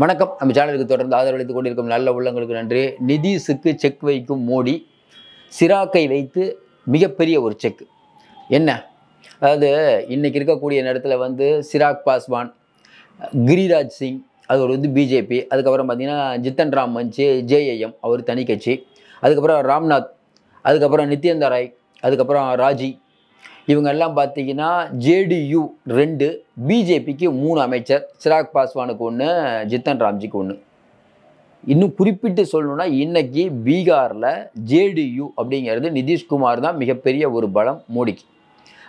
வணக்கம் நம்ம சேனலுக்கு தொடர்ந்து ஆதரவளித்துக் கொண்டிருக்கும் நல்ல உள்ளங்களுக்கு நன்றி நிதிஷுக்கு செக் வைக்கும் மோடி சிராக்கை வைத்து மிகப்பெரிய ஒரு செக் என்ன அதாவது இன்றைக்கி இருக்கக்கூடிய நேரத்தில் வந்து சிராக் பாஸ்வான் கிரிராஜ் சிங் அது ஒரு வந்து பிஜேபி அதுக்கப்புறம் பார்த்திங்கன்னா ஜித்தன் ராம் மஞ்சி ஜேஏஎம் அவர் தனி கட்சி அதுக்கப்புறம் ராம்நாத் அதுக்கப்புறம் நித்யந்தராய் ராய் அதுக்கப்புறம் ராஜி இவங்க எல்லாம் பார்த்தீங்கன்னா ஜேடியு ரெண்டு பிஜேபிக்கு மூணு அமைச்சர் சிராக் பாஸ்வானுக்கு ஒன்று ஜித்தன் ராம்ஜிக்கு ஒன்று இன்னும் குறிப்பிட்டு சொல்லணும்னா இன்றைக்கி பீகாரில் ஜேடியு அப்படிங்கிறது நிதிஷ்குமார் தான் மிகப்பெரிய ஒரு பலம் மோடிக்கு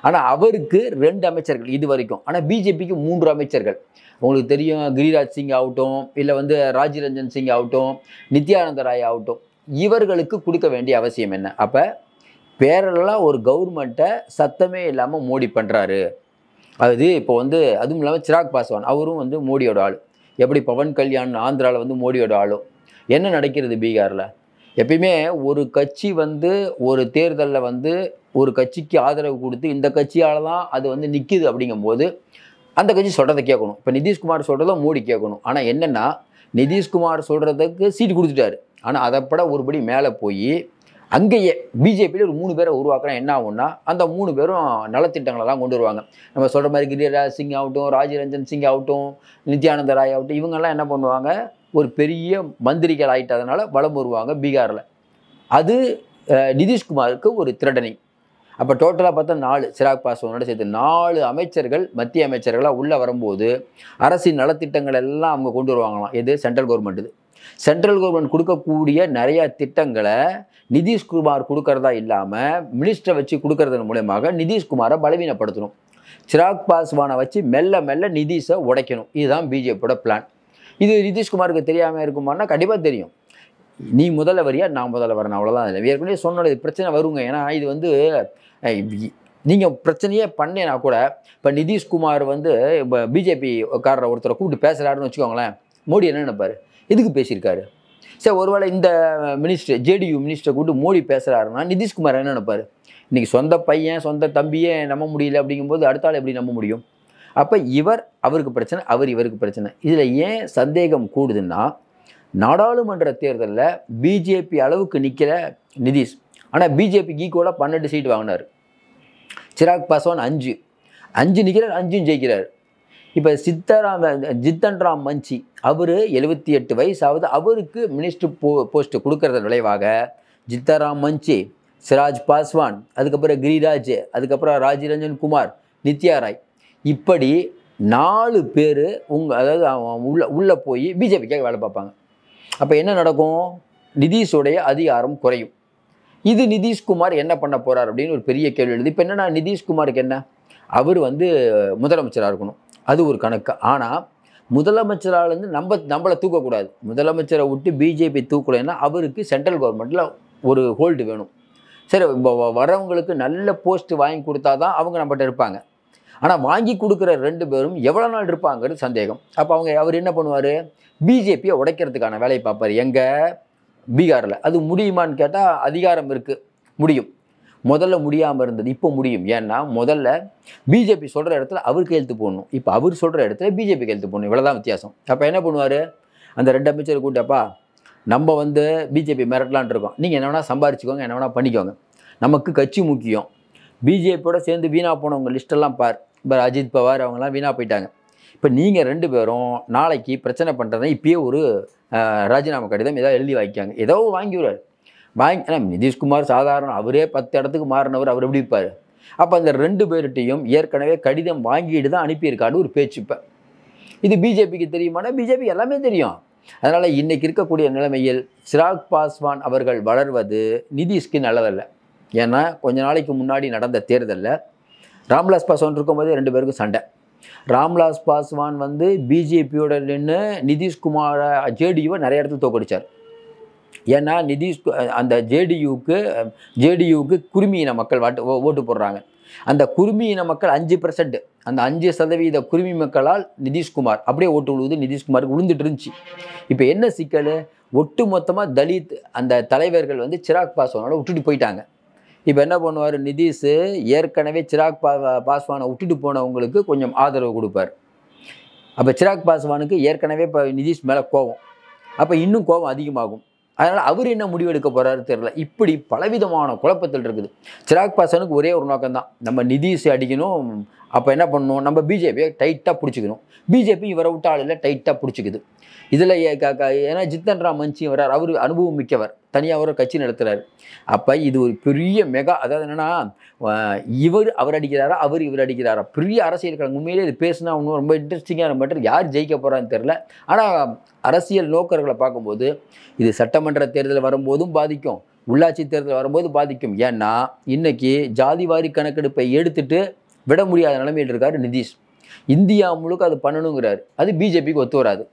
ஆனால் அவருக்கு ரெண்டு அமைச்சர்கள் இது வரைக்கும் ஆனால் பிஜேபிக்கு மூன்று அமைச்சர்கள் உங்களுக்கு தெரியும் கிரிராஜ் சிங் ஆகட்டும் இல்லை வந்து ராஜீரஞ்சன் சிங் ஆகட்டும் நித்யானந்த ராய் ஆகட்டும் இவர்களுக்கு கொடுக்க வேண்டிய அவசியம் என்ன அப்போ பேரலாக ஒரு கவர்மெண்ட்டை சத்தமே இல்லாமல் மோடி பண்ணுறாரு அது இப்போ வந்து அதுவும் இல்லாமல் சிராக் பாஸ்வான் அவரும் வந்து மோடியோட ஆள் எப்படி பவன் கல்யாண் ஆந்திராவில் வந்து மோடியோட ஆளும் என்ன நடக்கிறது பீகாரில் எப்பயுமே ஒரு கட்சி வந்து ஒரு தேர்தலில் வந்து ஒரு கட்சிக்கு ஆதரவு கொடுத்து இந்த கட்சியால் தான் அது வந்து நிற்கிது அப்படிங்கும்போது அந்த கட்சி சொல்கிறத கேட்கணும் இப்போ நிதிஷ்குமார் சொல்கிறத மோடி கேட்கணும் ஆனால் என்னென்னா நிதிஷ்குமார் சொல்கிறதுக்கு சீட்டு கொடுத்துட்டாரு ஆனால் அதைப்பட ஒருபடி மேலே போய் அங்கேயே பிஜேபியில் ஒரு மூணு பேரை உருவாக்குறோம் என்ன ஆகும்னா அந்த மூணு பேரும் நலத்திட்டங்களெல்லாம் கொண்டு வருவாங்க நம்ம சொல்கிற மாதிரி கிரிராஜ் சிங் ஆகட்டும் ராஜரஞ்சன் சிங் ஆகட்டும் நித்யானந்த ராய் ஆகட்டும் இவங்கெல்லாம் என்ன பண்ணுவாங்க ஒரு பெரிய மந்திரிகள் ஆகிட்டதுனால வளம் வருவாங்க பீகாரில் அது நிதிஷ்குமாருக்கு ஒரு திருடனை அப்போ டோட்டலாக பார்த்தா நாலு சிராக் பாஸ்வானோட சேர்த்து நாலு அமைச்சர்கள் மத்திய அமைச்சர்களாக உள்ளே வரும்போது அரசின் நலத்திட்டங்கள் எல்லாம் அவங்க கொண்டு வருவாங்களாம் எது சென்ட்ரல் கவர்மெண்ட்டு சென்ட்ரல் கவர்மெண்ட் கொடுக்கக்கூடிய நிறைய திட்டங்களை நிதிஷ்குமார் கொடுக்கறதா இல்லாமல் மினிஸ்டரை வச்சு கொடுக்கறதன் மூலயமாக நிதிஷ்குமாரை பலவீனப்படுத்தணும் சிராக் பாஸ்வானை வச்சு மெல்ல மெல்ல நிதிஷை உடைக்கணும் இதுதான் பிஜேபியோட பிளான் இது நிதிஷ்குமாருக்கு தெரியாமல் இருக்குமான்னா கண்டிப்பாக தெரியும் நீ முதல்ல வரியா நான் முதல்ல வரேன் அவ்வளோதான் இல்லை ஏற்கனவே சொன்னோட பிரச்சனை வருங்க ஏன்னா இது வந்து நீங்கள் பிரச்சனையே பண்ணேன்னா கூட இப்போ நிதிஷ்குமார் வந்து இப்போ பிஜேபி காரரை ஒருத்தரை கூப்பிட்டு பேசுகிறாருன்னு வச்சுக்கோங்களேன் மோடி என்ன நினைப்பாரு எதுக்கு பேசியிருக்காரு சரி ஒருவேளை இந்த மினிஸ்டர் ஜேடியு மினிஸ்டரை கூட்டு மோடி பேசுகிறாருன்னா நிதிஷ்குமார் என்ன நினைப்பார் இன்றைக்கி சொந்த பையன் சொந்த தம்பியே நம்ப முடியல அப்படிங்கும்போது அடுத்த ஆள் எப்படி நம்ப முடியும் அப்போ இவர் அவருக்கு பிரச்சனை அவர் இவருக்கு பிரச்சனை இதில் ஏன் சந்தேகம் கூடுதுன்னா நாடாளுமன்ற தேர்தலில் பிஜேபி அளவுக்கு நிற்கிற நிதிஷ் ஆனால் பிஜேபிக்கு ஈக்குவலாக பன்னெண்டு சீட் வாங்கினார் சிராக் பாஸ்வான் அஞ்சு அஞ்சு நிற்கிறார் அஞ்சும் ஜெயிக்கிறார் இப்போ சித்தராம ஜித்தன்ராம் மஞ்சி அவர் எழுபத்தி எட்டு வயசாவது அவருக்கு மினிஸ்டர் போ போஸ்ட்டு கொடுக்கறத விளைவாக ஜித்தராம் மஞ்சி சிராஜ் பாஸ்வான் அதுக்கப்புறம் கிரிராஜ் அதுக்கப்புறம் ராஜரஞ்சன் குமார் நித்யா ராய் இப்படி நாலு பேர் உங்கள் அதாவது உள்ள உள்ளே போய் பிஜேபிக்காக வேலை பார்ப்பாங்க அப்போ என்ன நடக்கும் நிதிஷுடைய அதிகாரம் குறையும் இது நிதிஷ்குமார் என்ன பண்ண போகிறார் அப்படின்னு ஒரு பெரிய கேள்வி எழுது இப்போ என்னென்னா நிதிஷ்குமாருக்கு என்ன அவர் வந்து முதலமைச்சராக இருக்கணும் அது ஒரு கணக்கு ஆனால் முதலமைச்சராலேருந்து நம்ம நம்மளை தூக்கக்கூடாது முதலமைச்சரை விட்டு பிஜேபி தூக்கலைன்னா அவருக்கு சென்ட்ரல் கவர்மெண்ட்டில் ஒரு ஹோல்டு வேணும் சரி இப்போ வரவங்களுக்கு நல்ல போஸ்ட் வாங்கி கொடுத்தா தான் அவங்க நம்மகிட்ட இருப்பாங்க ஆனால் வாங்கி கொடுக்குற ரெண்டு பேரும் எவ்வளோ நாள் இருப்பாங்கிறது சந்தேகம் அப்போ அவங்க அவர் என்ன பண்ணுவார் பிஜேபியை உடைக்கிறதுக்கான வேலையை பார்ப்பார் எங்கே பீகாரில் அது முடியுமான்னு கேட்டால் அதிகாரம் இருக்குது முடியும் முதல்ல முடியாமல் இருந்தது இப்போ முடியும் ஏன்னா முதல்ல பிஜேபி சொல்கிற இடத்துல அவருக்கு எழுத்து போடணும் இப்போ அவர் சொல்கிற இடத்துல பிஜேபி எழுத்து போடணும் இவ்வளோதான் வித்தியாசம் அப்போ என்ன பண்ணுவார் அந்த ரெண்டு அமைச்சர் கூட்டப்பா நம்ம வந்து பிஜேபி மிரட்டலான் இருக்கோம் நீங்கள் என்ன வேணால் சம்பாரிச்சிக்கோங்க என்ன வேணால் பண்ணிக்கோங்க நமக்கு கட்சி முக்கியம் பிஜேபியோட சேர்ந்து வீணாக போனவங்க லிஸ்ட்டெல்லாம் பார் இப்போ அஜித் பவார் அவங்கெல்லாம் வீணாக போயிட்டாங்க இப்போ நீங்கள் ரெண்டு பேரும் நாளைக்கு பிரச்சனை பண்ணுறதுனா இப்பயே ஒரு ராஜினாமா கடிதம் ஏதாவது எழுதி வாங்கிக்காங்க ஏதோ வாங்கிவிடுவார் பயங் நிதிஷ்குமார் சாதாரண அவரே பத்து இடத்துக்கு மாறினவர் அவர் எப்படி இருப்பார் அப்போ அந்த ரெண்டு பேர்கிட்டையும் ஏற்கனவே கடிதம் வாங்கிட்டு தான் அனுப்பியிருக்கான்னு ஒரு பேச்சு இப்போ இது பிஜேபிக்கு தெரியுமானா பிஜேபி எல்லாமே தெரியும் அதனால் இன்றைக்கி இருக்கக்கூடிய நிலைமையில் சிராக் பாஸ்வான் அவர்கள் வளர்வது நிதிஷ்க்கு நல்லதல்ல ஏன்னா கொஞ்ச நாளைக்கு முன்னாடி நடந்த தேர்தலில் ராம்விலாஸ் பாஸ்வான் இருக்கும்போது ரெண்டு பேருக்கும் சண்டை ராம்விலாஸ் பாஸ்வான் வந்து பிஜேபியோட நின்று நிதிஷ்குமாரை ஜேடியுவை நிறைய இடத்துல தோக்கடித்தார் ஏன்னா நிதிஷ் அந்த ஜேடியூக்கு ஜேடியூக்கு இன மக்கள் வாட்டு ஓட்டு போடுறாங்க அந்த இன மக்கள் அஞ்சு பர்சன்ட் அந்த அஞ்சு சதவீத குருமி மக்களால் நிதிஷ்குமார் அப்படியே ஓட்டு விழுவது நிதிஷ்குமாருக்கு விழுந்துட்டு இருந்துச்சு இப்போ என்ன சிக்கல் ஒட்டு மொத்தமாக தலித் அந்த தலைவர்கள் வந்து சிராக் பாஸ்வானோட விட்டுட்டு போயிட்டாங்க இப்போ என்ன பண்ணுவார் நிதிஷ் ஏற்கனவே சிராக் பா பாஸ்வானை விட்டுட்டு போனவங்களுக்கு கொஞ்சம் ஆதரவு கொடுப்பார் அப்போ சிராக் பாஸ்வானுக்கு ஏற்கனவே இப்போ நிதிஷ் மேலே கோவம் அப்போ இன்னும் கோபம் அதிகமாகும் அதனால் அவர் என்ன முடிவெடுக்க போகிறாரு தெரில இப்படி பலவிதமான குழப்பத்தில் இருக்குது சிராக் பாசனுக்கு ஒரே ஒரு நோக்கம் தான் நம்ம நிதிஷை அடிக்கணும் அப்போ என்ன பண்ணணும் நம்ம பிஜேபியை டைட்டாக பிடிச்சிக்கணும் பிஜேபி இவரை விட்டாலில் டைட்டாக பிடிச்சிக்குது இதில் ஏன்னா ஜித்தன் ராம் மஞ்சி வரார் அவர் அனுபவம் மிக்கவர் தனியாக ஒரு கட்சி நடத்துகிறார் அப்போ இது ஒரு பெரிய மெகா அதாவது என்னென்னா இவர் அவர் அடிக்கிறாரா அவர் இவர் அடிக்கிறாரா பெரிய அரசியல் கணக்கு உண்மையிலே இது பேசினா ஒன்றும் ரொம்ப இன்ட்ரெஸ்டிங்காக மட்டும் யார் ஜெயிக்க போகிறான்னு தெரில ஆனால் அரசியல் நோக்கர்களை பார்க்கும்போது இது சட்டமன்ற தேர்தல் வரும்போதும் பாதிக்கும் உள்ளாட்சி தேர்தல் வரும்போது பாதிக்கும் ஏன்னா இன்றைக்கி ஜாதிவாரி கணக்கெடுப்பை எடுத்துட்டு விட முடியாத நிலைமையில் இருக்கார் நிதிஷ் இந்தியா முழுக்க அது பண்ணணுங்கிறார் அது பிஜேபிக்கு ஒத்து வராது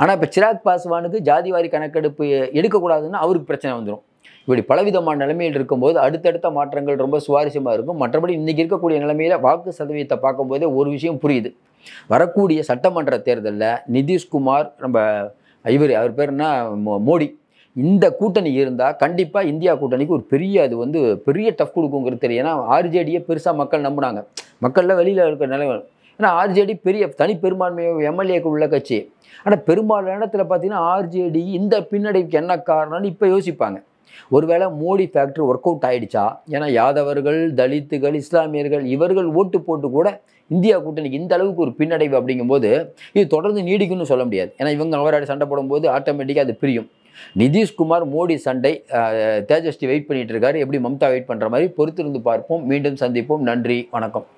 ஆனால் இப்போ சிராக் பாஸ்வானுக்கு ஜாதிவாரி கணக்கெடுப்பு எடுக்கக்கூடாதுன்னா அவருக்கு பிரச்சனை வந்துடும் இப்படி பலவிதமான நிலைமையில் இருக்கும்போது அடுத்தடுத்த மாற்றங்கள் ரொம்ப சுவாரஸ்யமாக இருக்கும் மற்றபடி இன்றைக்கி இருக்கக்கூடிய நிலைமையில் வாக்கு சதவீதத்தை பார்க்கும்போதே ஒரு விஷயம் புரியுது வரக்கூடிய சட்டமன்ற தேர்தலில் நிதிஷ்குமார் நம்ம இவர் அவர் பேர்னா மோடி இந்த கூட்டணி இருந்தால் கண்டிப்பாக இந்தியா கூட்டணிக்கு ஒரு பெரிய அது வந்து பெரிய டஃப் கொடுக்குங்கிறது தெரியும் ஏன்னா ஆர்ஜேடியை பெருசாக மக்கள் நம்புனாங்க மக்கள்லாம் வெளியில் இருக்கிற நிலைமை ஏன்னா ஆர்ஜேடி பெரிய தனி பெரும்பான்மை எம்எல்ஏக்கு உள்ள கட்சி ஆனால் பெரும்பாலான இடத்துல பார்த்தீங்கன்னா ஆர்ஜேடி இந்த பின்னடைவுக்கு என்ன காரணம்னு இப்போ யோசிப்பாங்க ஒருவேளை மோடி ஃபேக்ட்ரி ஒர்க் அவுட் ஆகிடுச்சா ஏன்னா யாதவர்கள் தலித்துகள் இஸ்லாமியர்கள் இவர்கள் ஓட்டு போட்டு கூட இந்தியா கூட்டணிக்கு இந்த அளவுக்கு ஒரு பின்னடைவு அப்படிங்கும்போது இது தொடர்ந்து நீடிக்கும்னு சொல்ல முடியாது ஏன்னா இவங்க அவராடி சண்டை போடும்போது ஆட்டோமேட்டிக்காக அது பிரியும் நிதிஷ்குமார் மோடி சண்டை தேஜஸ்வி வெயிட் பண்ணிட்டு இருக்காரு எப்படி மம்தா வெயிட் பண்ணுற மாதிரி பொறுத்திருந்து பார்ப்போம் மீண்டும் சந்திப்போம் நன்றி வணக்கம்